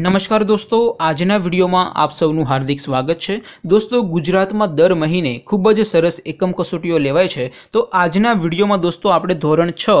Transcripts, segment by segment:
નમસ્કાર દોસ્તો આજના વિડીયોમાં આપ સૌનું હાર્દિક સ્વાગત છે દોસ્તો ગુજરાતમાં દર મહિને ખૂબ જ સરસ એકમ કસોટીઓ લેવાય છે તો આજના વિડીયોમાં દોસ્તો આપણે ધોરણ છ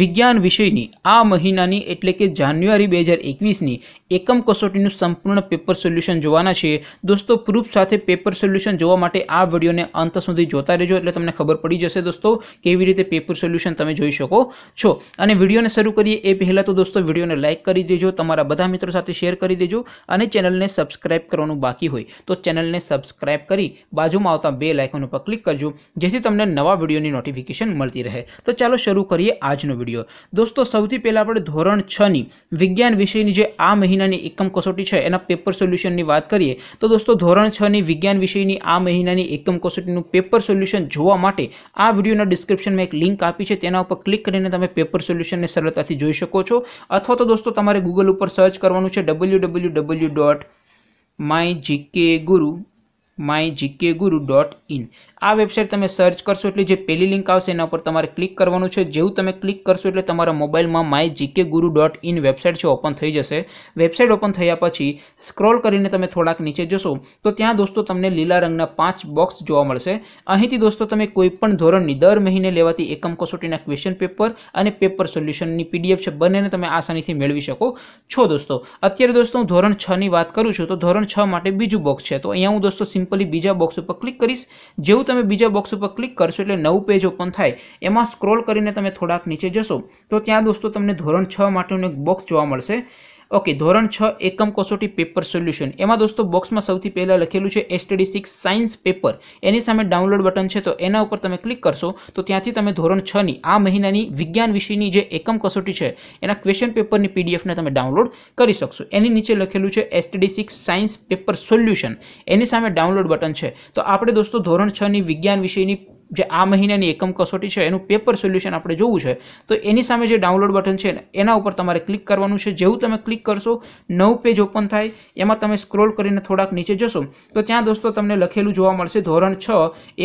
વિજ્ઞાન વિષયની આ મહિનાની એટલે કે જાન્યુઆરી બે હજાર એકવીસની એકમ કસોટીનું સંપૂર્ણ પેપર સોલ્યુશન જોવાના છીએ દોસ્તો પ્રૂફ સાથે પેપર સોલ્યુશન જોવા માટે આ વિડીયોને અંત સુધી જોતા રહેજો એટલે તમને ખબર પડી જશે દોસ્તો કેવી રીતે પેપર સોલ્યુશન તમે જોઈ શકો છો અને વિડીયોને શરૂ કરીએ એ પહેલાં તો દોસ્તો વિડીયોને લાઇક કરી દેજો તમારા બધા મિત્રો સાથે શેર કરી દેજો અને ચેનલને સબસ્ક્રાઇબ કરવાનું બાકી હોય તો ચેનલને સબસ્ક્રાઇબ કરી બાજુમાં આવતા બે લાઇકન ઉપર ક્લિક કરજો જેથી તમને નવા વિડીયોની નોટિફિકેશન મળતી રહે તો ચાલો શરૂ કરીએ આજનો વિડીયો દોસ્તો સૌથી પહેલાં આપણે ધોરણ છની વિજ્ઞાન વિષયની જે આ મહિનાની એકમ કસોટી છે એના પેપર સોલ્યુશનની વાત કરીએ તો દોસ્તો ધોરણ છની વિજ્ઞાન વિષયની આ મહિનાની એકમ કસોટીનું પેપર સોલ્યુશન જોવા માટે આ વિડીયોના ડિસ્ક્રિપ્શનમાં એક લિંક આપી છે તેના ઉપર ક્લિક કરીને તમે પેપર સોલ્યુશનને સરળતાથી જોઈ શકો છો અથવા તો દોસ્તો તમારે ગૂગલ ઉપર સર્ચ કરવાનું છે www.mygkguru આ વેબસાઇટ તમે સર્ચ કરશો એટલે જે પહેલી લિંક આવશે એના પર તમારે ક્લિક કરવાનું છે જેવું તમે ક્લિક કરશો એટલે તમારા મોબાઈલમાં my GK Guru dot in website છે ઓપન થઈ જશે વેબસાઇટ ઓપન થયા પછી સ્ક્રોલ કરીને તમે થોડાક નીચે જશો તો ત્યાં દોસ્તો તમને લીલા રંગના પાંચ બોક્સ જોવા મળશે અહીંથી દોસ્તો તમે કોઈપણ ધોરણની દર મહિને લેવાતી એકમ કસોટીના ક્વેશ્ચન પેપર અને પેપર સોલ્યુશનની પીડીએફ છે બંનેને તમે આસાનીથી મેળવી શકો છો દોસ્તો અત્યારે દોસ્તો હું ધોરણ છની વાત કરું છું તો ધોરણ છ માટે બીજું બોક્સ છે તો અહીંયા હું દોસ્તો સિમ્પલી બીજા બોક્સ ઉપર ક્લિક કરીશ જેવું તમે બીજા બોક્સ ઉપર ક્લિક કરશો એટલે નવું પેજ ઓપન થાય એમાં સ્ક્રોલ કરીને તમે થોડાક નીચે જશો તો ત્યાં દોસ્તો તમને ધોરણ છ માટેનું એક બોક્સ જોવા મળશે ઓકે ધોરણ છ એકમ કસોટી પેપર સોલ્યુશન એમાં દોસ્તો બોક્સમાં સૌથી પહેલાં લખેલું છે એસટીડી સિક્સ સાયન્સ પેપર એની સામે ડાઉનલોડ બટન છે તો એના ઉપર તમે ક્લિક કરશો તો ત્યાંથી તમે ધોરણ છની આ મહિનાની વિજ્ઞાન વિષયની જે એકમ કસોટી છે એના ક્વેશ્ચન પેપરની પીડીએફને તમે ડાઉનલોડ કરી શકશો એની નીચે લખેલું છે STD six science paper solution એની સામે ડાઉનલોડ બટન છે તો આપણે દોસ્તો ધોરણ છની વિજ્ઞાન વિષયની જે આ મહિનાની એકમ કસોટી છે એનું પેપર સોલ્યુશન આપણે જોવું છે તો એની સામે જે ડાઉનલોડ બટન છે એના ઉપર તમારે ક્લિક કરવાનું છે જેવું તમે ક્લિક કરશો નવ પેજ ઓપન થાય એમાં તમે સ્ક્રોલ કરીને થોડાક નીચે જશો તો ત્યાં દોસ્તો તમને લખેલું જોવા મળશે ધોરણ છ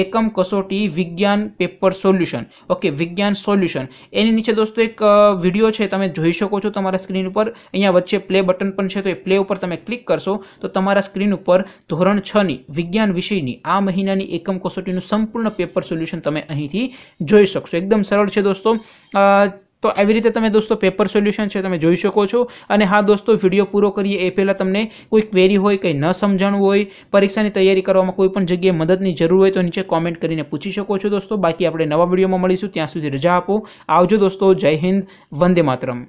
એકમ કસોટી વિજ્ઞાન પેપર સોલ્યુશન ઓકે વિજ્ઞાન સોલ્યુશન એની નીચે દોસ્તો એક વિડીયો છે તમે જોઈ શકો છો તમારા સ્ક્રીન ઉપર અહીંયા વચ્ચે પ્લે બટન પણ છે તો એ પ્લે ઉપર તમે ક્લિક કરશો તો તમારા સ્ક્રીન ઉપર ધોરણ છની વિજ્ઞાન વિષયની આ મહિનાની એકમ કસોટીનું સંપૂર્ણ પેપર સોલ્યુશન તમે અહીંથી જોઈ શકશો એકદમ સરળ છે દોસ્તો તો આવી રીતે તમે દોસ્તો પેપર સોલ્યુશન છે તમે જોઈ શકો છો અને હા દોસ્તો વિડીયો પૂરો કરીએ એ પહેલાં તમને કોઈ ક્વેરી હોય કંઈ ન સમજાણું હોય પરીક્ષાની તૈયારી કરવામાં કોઈ પણ જગ્યાએ મદદની જરૂર હોય તો નીચે કોમેન્ટ કરીને પૂછી શકો છો દોસ્તો બાકી આપણે નવા વિડીયોમાં મળીશું ત્યાં સુધી રજા આપો આવજો દોસ્તો જય હિન્દ વંદે માતરમ